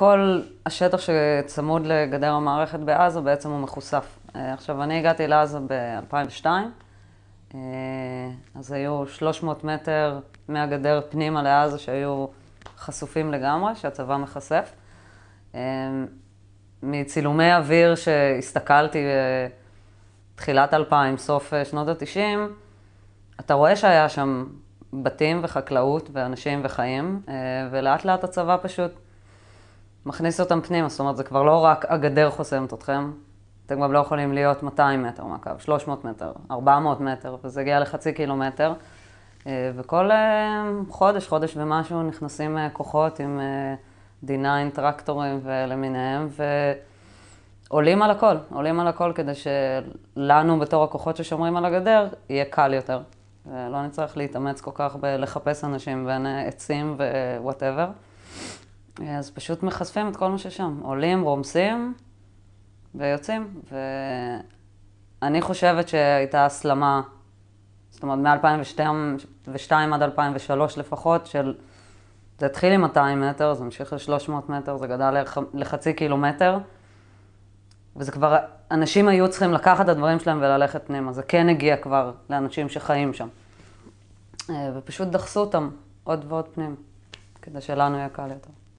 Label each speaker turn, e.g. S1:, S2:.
S1: כל השטח שצמוד לגדר המערכת בעזה בעצם הוא מחושף. אה, עכשיו, אני הגעתי לעזה ב-2002, אה, אז היו 300 מטר מהגדר פנימה לעזה שהיו חשופים לגמרי, שהצבא מחשף. אה, מצילומי אוויר שהסתכלתי תחילת 2000, סוף שנות ה-90, אתה רואה שהיה שם בתים וחקלאות ואנשים וחיים, ולאט לאט הצבא פשוט... מכניס אותם פנימה, זאת אומרת, זה כבר לא רק הגדר חוסמת אתכם, אתם גם לא יכולים להיות 200 מטר מהקו, 300 מטר, 400 מטר, וזה הגיע לחצי קילומטר. אה, וכל אה, חודש, חודש ומשהו, נכנסים אה, כוחות עם D9 טרקטורים ולמיניהם, ועולים על הכל, עולים על הכל כדי שלנו בתור הכוחות ששומרים על הגדר, יהיה קל יותר. לא נצטרך להתאמץ כל כך בלחפש אנשים בין עצים ווואטאבר. אז פשוט מחשפים את כל מה ששם. עולים, רומסים ויוצאים. ואני חושבת שהייתה הסלמה, זאת אומרת, מ-2002 עד 2003 לפחות, של... זה התחיל עם 200 מטר, זה המשיך ל-300 מטר, זה גדל לחצי קילומטר. וזה כבר, אנשים היו צריכים לקחת את הדברים שלהם וללכת פנימה. זה כן הגיע כבר לאנשים שחיים שם. אה, ופשוט דחסו אותם עוד ועוד פנימה, כדי שלנו יהיה קל יותר.